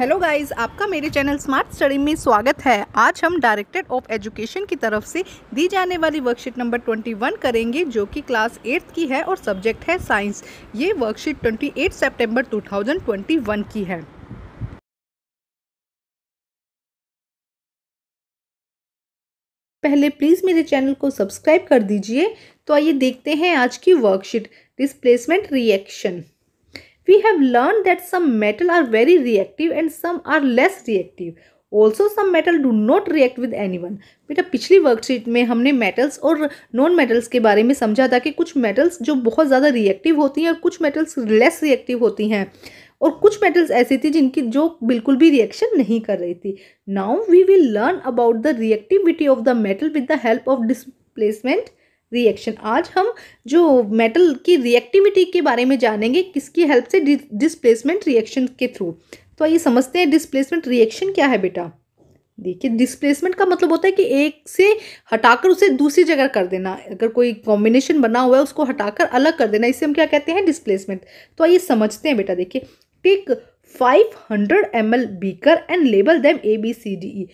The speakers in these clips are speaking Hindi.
हेलो गाइस आपका मेरे चैनल स्मार्ट स्टडी में स्वागत है आज हम डायरेक्टर ऑफ एजुकेशन की तरफ से दी जाने वाली वर्कशीट नंबर 21 करेंगे जो कि क्लास एट्थ की है और सब्जेक्ट है साइंस ये वर्कशीट 28 सितंबर 2021 की है पहले प्लीज़ मेरे चैनल को सब्सक्राइब कर दीजिए तो आइए देखते हैं आज की worksheet displacement reaction We have learned that some metal are very reactive and some are less reactive. Also some metal do not react with any one बेटा पिछली वर्कशीट में हमने मेटल्स और नॉन मेटल्स के बारे में समझा था कि कुछ मेटल्स जो बहुत ज़्यादा रिएक्टिव होती हैं और कुछ मेटल्स लेस रिएक्टिव होती हैं और कुछ मेटल्स ऐसी थी जिनकी जो बिल्कुल भी रिएक्शन नहीं कर रही थी now we will learn about the reactivity of the metal with the help of displacement reaction आज हम जो मेटल की रिएक्टिविटी के बारे में जानेंगे किसकी हेल्प से डिस्प्लेसमेंट रिएक्शन के थ्रू तो आइए समझते हैं डिस्प्लेसमेंट रिएक्शन क्या है बेटा देखिए डिस्प्लेसमेंट का मतलब होता है कि एक से हटाकर उसे दूसरी जगह कर देना अगर कोई कॉम्बिनेशन बना हुआ है उसको हटाकर अलग कर देना इसे हम क्या कहते हैं डिस्प्लेसमेंट तो आइए समझते हैं बेटा देखिए take 500 ml beaker and label them A B C D E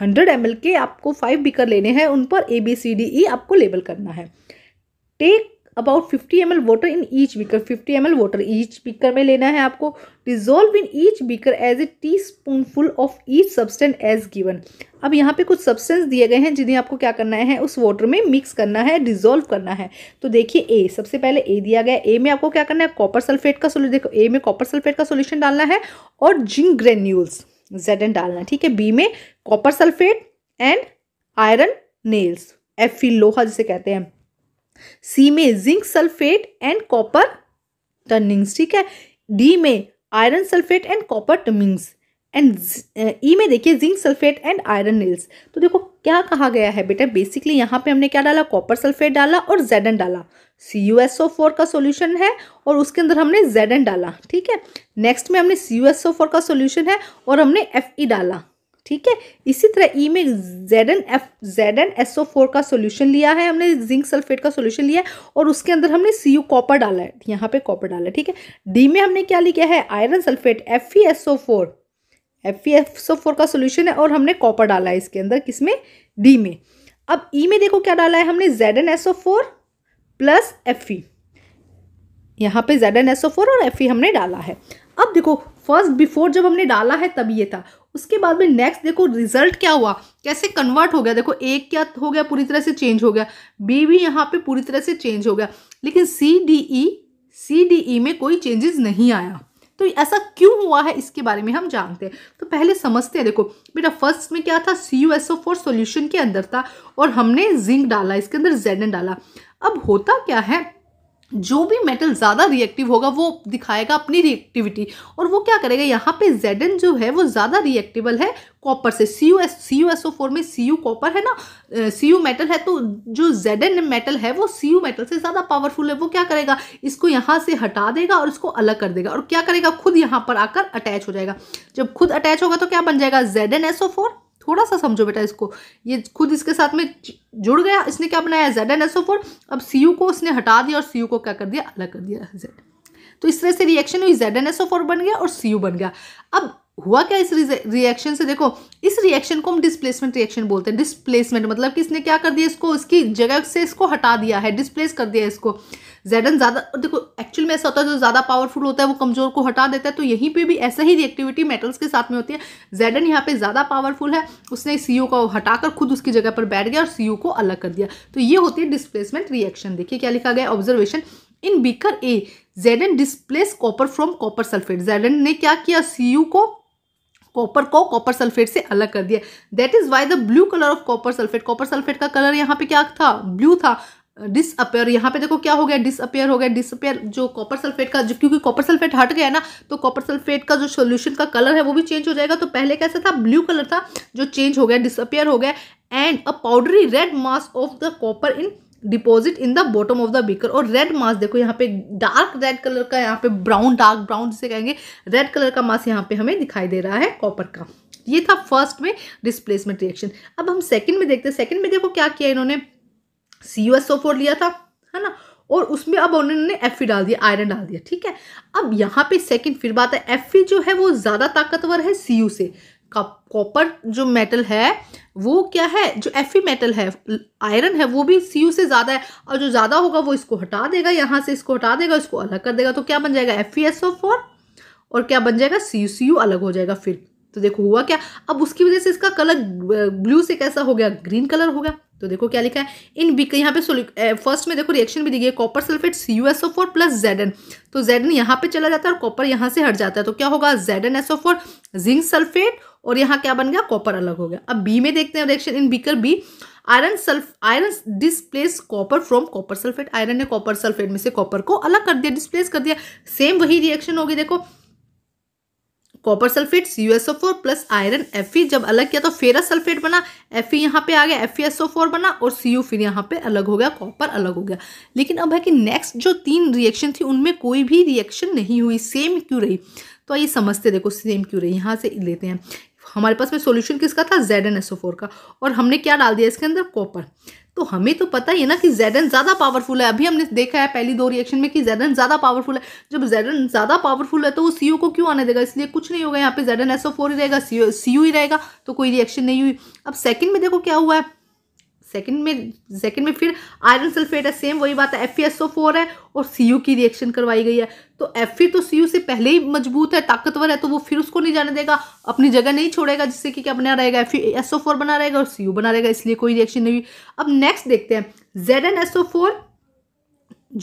hundred M के आपको फाइव बीकर लेने हैं उन पर ए बी सी डी ई आपको लेबल करना है take about 50 M water in each beaker 50 M water each beaker में लेना है आपको dissolve in each beaker as a teaspoonful of each substance as given अब यहाँ पे कुछ सब्सटेंस दिए गए हैं जिन्हें आपको क्या करना है उस वाटर में मिक्स करना है डिजोल्व करना है तो देखिए ए सबसे पहले ए दिया गया ए में आपको क्या करना है कॉपर सल्फेट का सोल्यूशन देखो ए में कॉपर सल्फेट का सोल्यूशन डालना है और जिंक ग्रेन्यूल्स जेड एन डालना है ठीक है बी में copper sulphate and iron nails F लोहा जिसे कहते हैं सी में zinc sulphate and copper turnings ठीक है डी में iron sulphate and copper turnings and E में देखिए zinc sulphate and iron nails तो देखो क्या कहा गया है बेटा बेसिकली यहाँ पे हमने क्या डाला कॉपर सल्फेट डाला और जेडन डाला C U S O four का सोल्यूशन है और उसके अंदर हमने जेडन डाला ठीक है नेक्स्ट में हमने C U S O four का सोल्यूशन है और हमने एफ ई डाला ठीक है इसी तरह ई e में Z N F Z N S O four का सोल्यूशन लिया है हमने जिंक सल्फेट का सोल्यूशन लिया है और उसके अंदर हमने सी यू कॉपर डाला है यहाँ पे कॉपर डाला है ठीक है डी में हमने क्या लिखा है iron sulphate F E S O four F E S O four का सोल्यूशन है और हमने कॉपर डाला है इसके अंदर किसमें डी में अब ई e में देखो क्या डाला है हमने Z N S O four plus F E यहाँ पे Z N S O four और एफ ई हमने डाला है अब देखो फर्स्ट बिफोर जब हमने डाला है तब ये था उसके बाद में नेक्स्ट देखो रिजल्ट क्या हुआ कैसे कन्वर्ट हो गया देखो ए क्या हो गया पूरी तरह से चेंज हो गया बी भी यहाँ पे पूरी तरह से चेंज हो गया लेकिन सी डी ई सी डी ई में कोई चेंजेस नहीं आया तो ऐसा क्यों हुआ है इसके बारे में हम जानते हैं तो पहले समझते हैं देखो बेटा फर्स्ट में क्या था C U S O four solution के अंदर था और हमने जिंक डाला इसके अंदर जेडन डाला अब होता क्या है जो भी मेटल ज़्यादा रिएक्टिव होगा वो दिखाएगा अपनी रिएक्टिविटी और वो क्या करेगा यहाँ पे जेडन जो है वो ज़्यादा रिएक्टिबल है कॉपर से C U S C U S O four में सी यू कॉपर है ना सी यू मेटल है तो जो जेड एन मेटल है वो सी यू मेटल से ज़्यादा पावरफुल है वो क्या करेगा इसको यहाँ से हटा देगा और इसको अलग कर देगा और क्या करेगा खुद यहाँ पर आकर अटैच हो जाएगा जब खुद अटैच होगा तो क्या बन जाएगा Z N S O four थोड़ा सा समझो बेटा इसको ये खुद इसके साथ में जुड़ गया इसने क्या बनाया Z N S O four अब सी यू को उसने हटा दिया और सी यू को क्या कर दिया अलग कर दिया जेड तो इस तरह से रिएक्शन हुई Z N S O four बन गया और सी यू बन गया अब हुआ क्या इस रिएक्शन से देखो इस रिएक्शन को हम डिस्प्लेसमेंट रिएक्शन बोलते हैं डिस्प्लेसमेंट मतलब कि इसने क्या कर दिया इसको इसकी जगह से इसको हटा दिया है डिस्प्लेस कर दिया इसको जेडन ज़्यादा देखो एक्चुअल में ऐसा होता है जो ज़्यादा पावरफुल होता है वो कमज़ोर को हटा देता है तो यहीं पे भी ऐसा ही रिएक्टिविटी मेटल्स के साथ में होती है जेडन यहाँ पे ज़्यादा पावरफुल है उसने सी को हटाकर खुद उसकी जगह पर बैठ गया और सी को अलग कर दिया तो ये होती है डिस्प्लेसमेंट रिएक्शन देखिए क्या लिखा गया observation in beaker A Zn displace copper from copper sulphate Zn ने क्या किया सी को कॉपर को कॉपर सल्फेट से अलग कर दिया that is why the blue colour of copper sulphate copper sulphate का कलर यहाँ पे क्या था ब्लू था डिसअपेयर यहाँ पे देखो क्या हो गया डिसअपेयर हो गया डिसअपेयर जो कॉपर सल्फेट का जो क्योंकि कॉपर सल्फेट हट गया ना तो कॉपर सल्फेट का जो सोल्यूशन का कलर है वो भी चेंज हो जाएगा तो पहले कैसा था ब्लू कलर था जो चेंज हो गया डिसअपेयर हो गया and a powdery red mass of the copper in deposit in the bottom of the beaker और रेड मास देखो यहाँ पे डार्क रेड कलर का यहाँ पे ब्राउन डार्क ब्राउन जिसे कहेंगे रेड कलर का मास यहाँ पे हमें दिखाई दे रहा है कॉपर का ये था फर्स्ट में डिस्प्लेसमेंट रिएक्शन अब हम सेकंड में देखते हैं सेकंड में देखो क्या किया इन्होंने C U S O four लिया था है ना और उसमें अब उन्होंने एफ ई डाल दिया आयरन डाल दिया ठीक है अब यहाँ पे सेकंड फिर बात है एफ ई जो है वो ज़्यादा ताकतवर है सी यू से कॉपर जो मेटल है वो क्या है जो एफ ई मेटल है आयरन है वो भी सी यू से ज़्यादा है और जो ज़्यादा होगा वो इसको हटा देगा यहाँ से इसको हटा देगा इसको अलग कर देगा तो क्या बन जाएगा F E S O four और क्या बन जाएगा सी यू सी यू अलग हो जाएगा फिर तो देखो हुआ क्या अब उसकी वजह से इसका कलर ब्लू से कैसा हो गया ग्रीन कलर हो गया तो देखो क्या लिखा है इन बिक यहाँ पे फर्स्ट में देखो रिएक्शन भी दी गई है copper sulphate C U S O four plus Z N तो जेड एन यहाँ पे चला जाता है और कॉपर यहाँ से हट जाता है तो क्या होगा Z N S O four zinc sulphate और यहाँ क्या बन गया कॉपर अलग हो गया अब बी में देखते हैं reaction in beaker B iron sulph iron displace copper from copper sulphate iron ने कॉपर सल्फेट में से कॉपर को अलग कर दिया डिस्प्लेस कर दिया सेम वही रिएक्शन होगी देखो copper sulphate C U S O four plus iron F E जब अलग किया तो फेरस सल्फेट बना एफ ई यहाँ पे आ गया एफ एस ओ फोर बना और सी यू फिर यहाँ पे अलग हो गया कॉपर अलग हो गया लेकिन अब है कि नेक्स्ट जो तीन रिएक्शन थी उनमें कोई भी रिएक्शन नहीं हुई सेम क्यों रही तो आइए समझते देखो सेम क्यों रही यहाँ से लेते हैं हमारे पास में सोल्यूशन किसका था जेड एन का और हमने क्या डाल दिया इसके अंदर कॉपर तो हमें तो पता ही है ना कि जेड ज़्यादा पावरफुल है अभी हमने देखा है पहली दो रिएक्शन में कि जेड ज़्यादा पावरफुल है जब जेड ज़्यादा पावरफुल है तो वो सी को क्यों आने देगा इसलिए कुछ नहीं होगा यहाँ पे जेड एन फोर ही रहेगा सी ही रहेगा तो कोई रिएक्शन नहीं हुई अब सेकंड में देखो क्या हुआ है सेकंड में सेकंड में फिर आयरन सल्फेट है सेम वही बात है एफ फोर है और सी यू की रिएक्शन करवाई गई है तो एफ ई तो सी यू से पहले ही मजबूत है ताकतवर है तो वो फिर उसको नहीं जाने देगा अपनी जगह नहीं छोड़ेगा जिससे कि क्या बना रहेगा एफ फोर बना रहेगा और सी यू बना रहेगा इसलिए कोई रिएक्शन नहीं हुई अब नेक्स्ट देखते हैं जेड एन फोर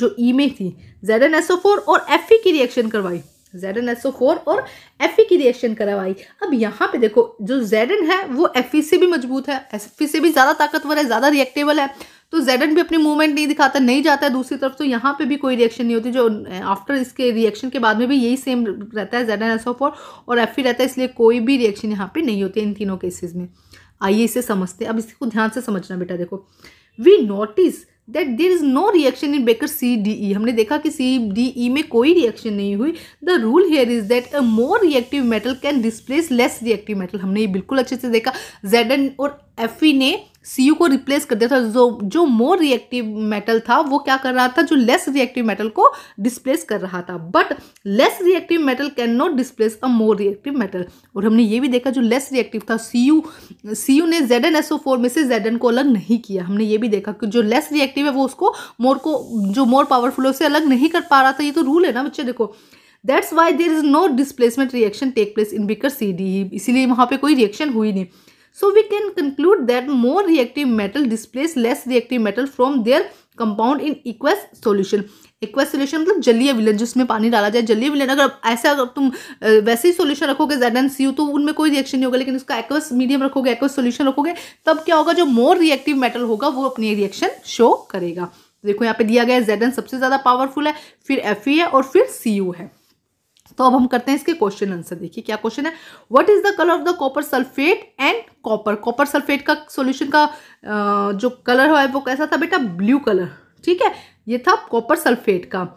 जो ई e में थी जेड एन फोर और एफ ई की रिएक्शन करवाई जेडन एस ओ फोर और एफ ई की रिएक्शन करवाई अब यहाँ पे देखो जो जेडन है वो एफ ई से भी मजबूत है एफ ई से भी ज़्यादा ताकतवर है ज़्यादा रिएक्टेबल है तो जेडन भी अपनी मूवमेंट नहीं दिखाता नहीं जाता है दूसरी तरफ तो यहाँ पे भी कोई रिएक्शन नहीं होती जो आफ्टर इसके रिएक्शन के बाद में भी यही सेम रहता है जेड एस ओ फोर और एफ ई रहता है इसलिए कोई भी रिएक्शन यहाँ पर नहीं होती है इन तीनों केसेज में आइए इसे समझते हैं अब इसको ध्यान से समझना बेटा देखो we notice that there is no reaction in beaker C D E हमने देखा कि सी डी ई में कोई रिएक्शन नहीं हुई the rule here is that a more reactive metal can displace less reactive metal हमने ये बिल्कुल अच्छे से देखा जेड एन और एफ ई ने सी यू को रिप्लेस कर दिया था जो जो मोर रिएक्टिव मेटल था वो क्या कर रहा था जो लेस रिएक्टिव मेटल को डिस्प्लेस कर रहा था but less reactive metal can not displace a more reactive metal और हमने ये भी देखा जो लेस रिएक्टिव था सी यू सी यू ने Z N S O four में से जेड एन को अलग नहीं किया हमने ये भी देखा कि जो लेस रिएक्टिव है वो उसको मोर को जो मोर पावरफुल है उसे अलग नहीं कर पा रहा था ये तो रूल है ना बच्चे देखो that's why there is no displacement reaction take place in beaker C D इसीलिए वहाँ पर कोई रिएक्शन हुई नहीं So we can conclude that more reactive metal displace less reactive metal from their compound in aqueous solution aqueous solution मतलब जलीय विलन जिसमें पानी डाला जाए जलीय विलन अगर ऐसा अगर तुम वैसे ही सोल्यूशन रखोगे जेड एन सी यू तो उनमें कोई रिएक्शन नहीं होगा लेकिन उसका एक्वस मीडियम रखोगे एक्वस सोल्यूशन रखोगे तब क्या होगा जो मोर रिएक्टिव मेटल होगा वो अपनी रिएक्शन शो करेगा देखो यहाँ पे दिया गया है जेड एन सबसे ज़्यादा पावरफुल है फिर एफ ई है और फिर सी यू है तो अब हम करते हैं इसके क्वेश्चन आंसर देखिए क्या क्वेश्चन है what is the colour of the copper sulphate and copper copper sulphate का सॉल्यूशन का जो कलर है वो कैसा था बेटा ब्लू कलर ठीक है ये था कॉपर सल्फेट का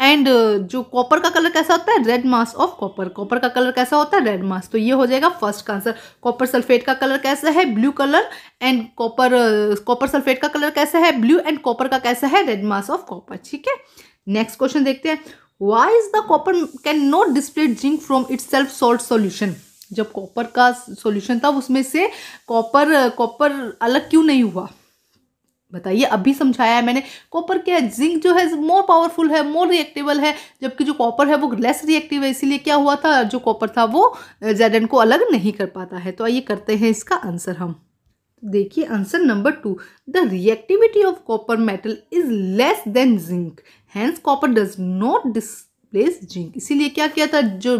एंड जो कॉपर का कलर कैसा होता है red mass of copper copper का कलर कैसा होता है रेड मास तो ये हो जाएगा फर्स्ट का आंसर कॉपर सल्फेट का कलर कैसा है blue colour and copper copper sulphate का कलर कैसा है ब्लू एंड कॉपर का कैसा है रेड मास ऑफ कॉपर ठीक है नेक्स्ट क्वेश्चन देखते हैं the copper can not displace zinc from its self salt solution जब कॉपर का सोल्यूशन था उसमें से कॉपर कॉपर अलग क्यों नहीं हुआ बताइए अभी समझाया है मैंने कॉपर क्या है जिंक जो है मोर पावरफुल है मोर रिएक्टेबल है जबकि जो कॉपर है वो लेस रिएक्टिव है इसीलिए क्या हुआ था जो कॉपर था वो जेड को अलग नहीं कर पाता है तो आइए करते हैं इसका आंसर हम देखिए answer number two the reactivity of copper metal is less than zinc hence copper does not displace zinc इसीलिए क्या किया था जो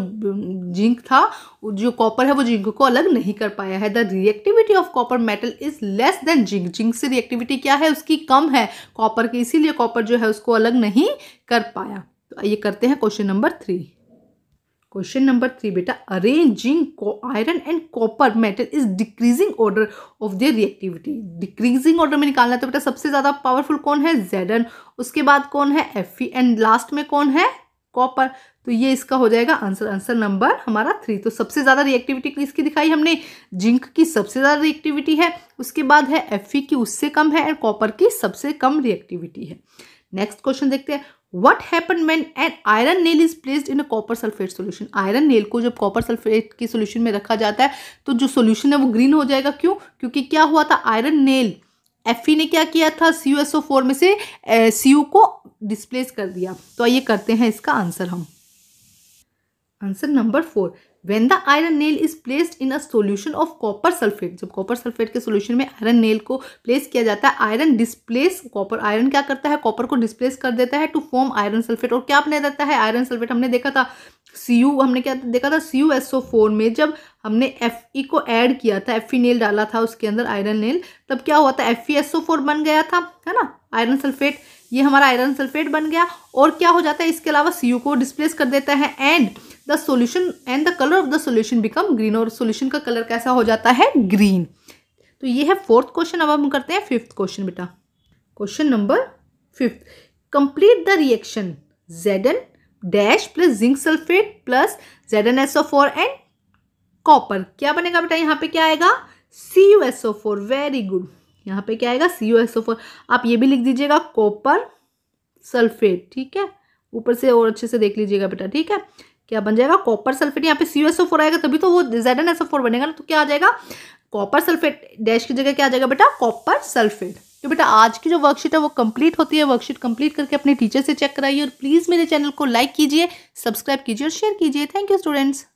जिंक था जो कॉपर है वो जिंक को अलग नहीं कर पाया है the reactivity of copper metal is less than zinc zinc से रिएक्टिविटी क्या है उसकी कम है कॉपर की इसीलिए कॉपर जो है उसको अलग नहीं कर पाया तो ये करते हैं question number three question number three बेटा arranging iron and copper metal is decreasing order of their reactivity decreasing order में निकालना है तो बेटा सबसे ज़्यादा पावरफुल कौन है जेडन उसके बाद कौन है एफ एंड लास्ट में कौन है कॉपर तो ये इसका हो जाएगा आंसर आंसर नंबर हमारा थ्री तो सबसे ज़्यादा रिएक्टिविटी किसकी दिखाई हमने जिंक की सबसे ज़्यादा रिएक्टिविटी है उसके बाद है एफ की उससे कम है एंड कॉपर की सबसे कम रिएक्टिविटी है नेक्स्ट क्वेश्चन देखते हैं what happen when an iron nail is placed in a copper sulphate solution iron nail को जब कॉपर सल्फेट की सोल्यूशन में रखा जाता है तो जो सोल्यूशन है वो ग्रीन हो जाएगा क्यों क्योंकि क्या हुआ था आयरन नेल एफ ने क्या किया था सी एस ओ फोर में से सी uh, को डिस्प्लेस कर दिया तो आइए करते हैं इसका आंसर हम answer number four when the iron nail is placed in a solution of copper sulphate जब कॉपर सल्फेट के सोल्यूशन में आयरन नेल को प्लेस किया जाता है आयरन डिस्प्लेस कॉपर आयरन क्या करता है कॉपर को डिस्प्लेस कर देता है टू फॉर्म आयरन सल्फेट और क्या अपने देता है आयरन सल्फेट हमने देखा था सी यू हमने क्या देखा था C U S O four में जब हमने एफ ई को एड किया था एफ ई नेल डाला था उसके अंदर आयरन नेल तब क्या हुआ था F E S O four बन गया था है ना आयरन सल्फेट ये हमारा आयरन सल्फेट बन गया और क्या हो जाता है इसके अलावा सी को डिस्प्लेस कर देता है and the solution and the colour of the solution become green और सोल्यूशन का कलर कैसा हो जाता है ग्रीन तो ये है फोर्थ क्वेश्चन अब हम करते हैं फिफ्थ क्वेश्चन बेटा question number fifth complete the reaction Z N dash plus zinc sulphate plus Z N S O four and copper क्या बनेगा बेटा यहाँ पे क्या आएगा C U S O four very good यहाँ पे क्या आएगा सी ओ ओ फोर आप ये भी लिख दीजिएगा कॉपर सल्फेट ठीक है ऊपर से और अच्छे से देख लीजिएगा बेटा ठीक है क्या बन जाएगा कॉपर सल्फेट यहाँ पे सी एस ओ फोर आएगा तभी तो वो Z N S O four बनेगा ना तो क्या आ जाएगा कॉपर सल्फेट डैश की जगह क्या आ जाएगा बेटा कॉपर सल्फेट तो बेटा आज की जो वर्कशीट है वो कंप्लीट होती है वर्कशीट कंप्लीट करके अपने टीचर से चेक कराइए और प्लीज़ मेरे चैनल को लाइक कीजिए सब्सक्राइब कीजिए और शेयर कीजिए थैंक यू स्टूडेंट्स